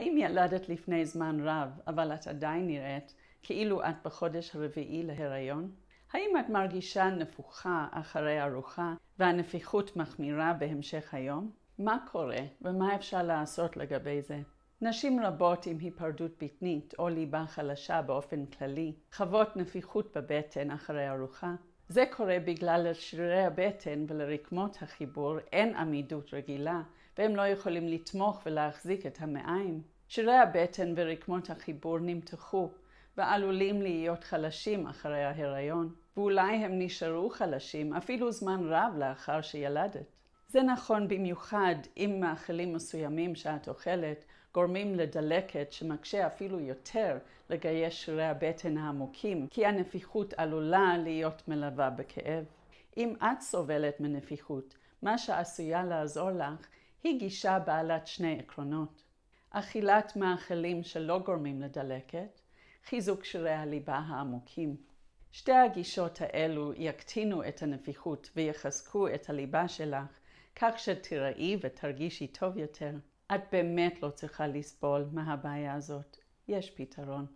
האם ילדת לפני זמן רב, אבל את עדיין נראית כאילו את בחודש הרביעי להיריון? האם את מרגישה נפוחה אחרי ארוחה והנפיחות מחמירה בהמשך היום? מה קורה ומה אפשר לעשות לגבי זה? נשים רבות עם היפרדות בטנית או ליבה חלשה באופן כללי חוות נפיחות בבטן אחרי ארוחה זה קורה בגלל לשרירי הבטן ולרקמות החיבור אין עמידות רגילה, והם לא יכולים לתמוך ולהחזיק את המעיים. שרירי הבטן ורקמות החיבור נמתחו, ועלולים להיות חלשים אחרי ההיריון, ואולי הם נשארו חלשים אפילו זמן רב לאחר שילדת. זה נכון במיוחד אם מאכלים מסוימים שאת אוכלת גורמים לדלקת שמקשה אפילו יותר לגייס שרירי הבטן העמוקים, כי הנפיחות עלולה להיות מלווה בכאב. אם את סובלת מנפיחות, מה שעשויה לעזור לך היא גישה בעלת שני עקרונות. אכילת מאכלים שלא גורמים לדלקת, חיזוק שרירי הליבה העמוקים. שתי הגישות האלו יקטינו את הנפיחות ויחזקו את הליבה שלך כך שתראי ותרגישי טוב יותר. את באמת לא צריכה לסבול מהבעיה הזאת. יש פתרון.